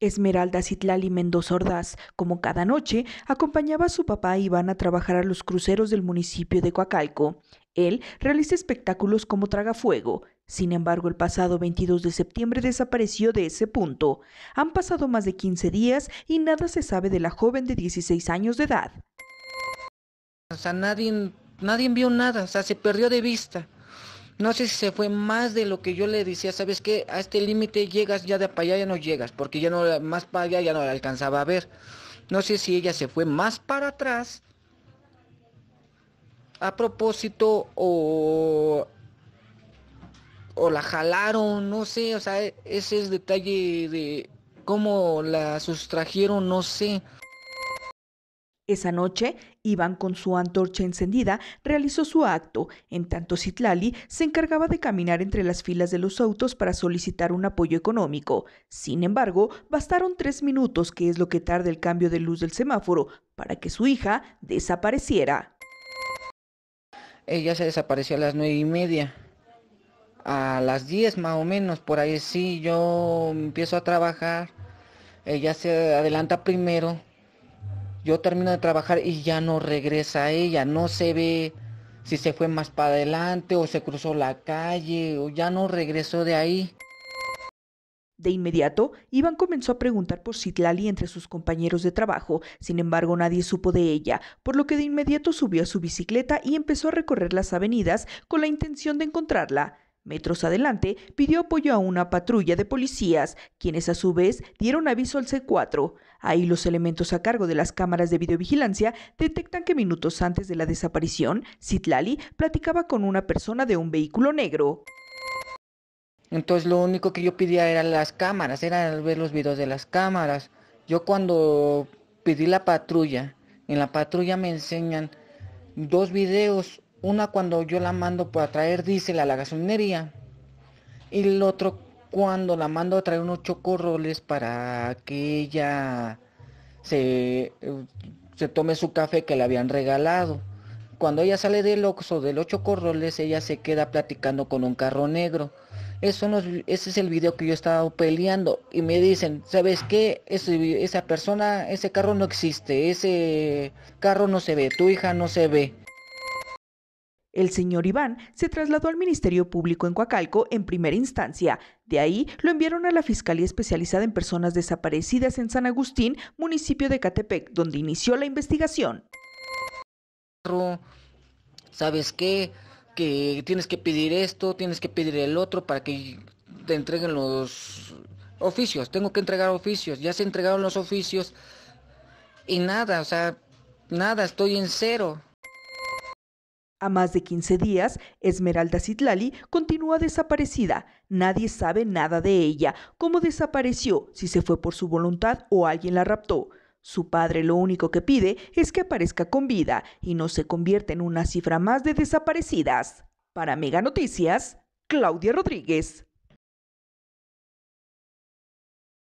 Esmeralda Citlali Mendoza Ordaz, como cada noche, acompañaba a su papá Iván a trabajar a los cruceros del municipio de Coacalco. Él realiza espectáculos como Tragafuego. Sin embargo, el pasado 22 de septiembre desapareció de ese punto. Han pasado más de 15 días y nada se sabe de la joven de 16 años de edad. O sea, nadie, nadie vio nada, o sea, se perdió de vista. No sé si se fue más de lo que yo le decía, ¿sabes qué? A este límite llegas, ya de para allá ya no llegas, porque ya no, más para allá ya no la alcanzaba a ver. No sé si ella se fue más para atrás a propósito o, o la jalaron, no sé, o sea, e-, ese es detalle de cómo la sustrajeron, no sé. Esa noche, Iván con su antorcha encendida realizó su acto, en tanto Citlali se encargaba de caminar entre las filas de los autos para solicitar un apoyo económico. Sin embargo, bastaron tres minutos, que es lo que tarda el cambio de luz del semáforo, para que su hija desapareciera. Ella se desapareció a las nueve y media. A las diez más o menos, por ahí sí, yo empiezo a trabajar. Ella se adelanta primero yo termino de trabajar y ya no regresa ella, no se ve si se fue más para adelante o se cruzó la calle o ya no regresó de ahí. De inmediato, Iván comenzó a preguntar por Citlali entre sus compañeros de trabajo, sin embargo nadie supo de ella, por lo que de inmediato subió a su bicicleta y empezó a recorrer las avenidas con la intención de encontrarla. Metros adelante pidió apoyo a una patrulla de policías, quienes a su vez dieron aviso al C4. Ahí los elementos a cargo de las cámaras de videovigilancia detectan que minutos antes de la desaparición, Sitlali platicaba con una persona de un vehículo negro. Entonces lo único que yo pedía eran las cámaras, era ver los videos de las cámaras. Yo cuando pedí la patrulla, en la patrulla me enseñan dos videos, una cuando yo la mando para traer dice a la gasolinería. Y el otro cuando la mando a traer unos chocorroles para que ella se, eh, tome su café que le habían regalado. Cuando ella sale del Oxo del los chocorroles, ella se queda platicando con un carro negro. Eso ese es el video que yo he estaba peleando y me dicen, ¿sabes qué? esa persona, ese carro no existe, ese carro no se ve, tu hija no se ve. El señor Iván se trasladó al Ministerio Público en Coacalco en primera instancia. De ahí lo enviaron a la Fiscalía Especializada en Personas Desaparecidas en San Agustín, municipio de Catepec, donde inició la investigación. ¿Sabes qué? Que tienes que pedir esto, tienes que pedir el otro para que te entreguen los oficios. Tengo que entregar oficios. Ya se entregaron los oficios y nada, o sea, nada, estoy en cero. A más de 15 días, Esmeralda Citlali continúa desaparecida. Nadie sabe nada de ella, cómo desapareció, si se fue por su voluntad o alguien la raptó. Su padre lo único que pide es que aparezca con vida y no se convierta en una cifra más de desaparecidas. Para Mega Noticias, Claudia Rodríguez.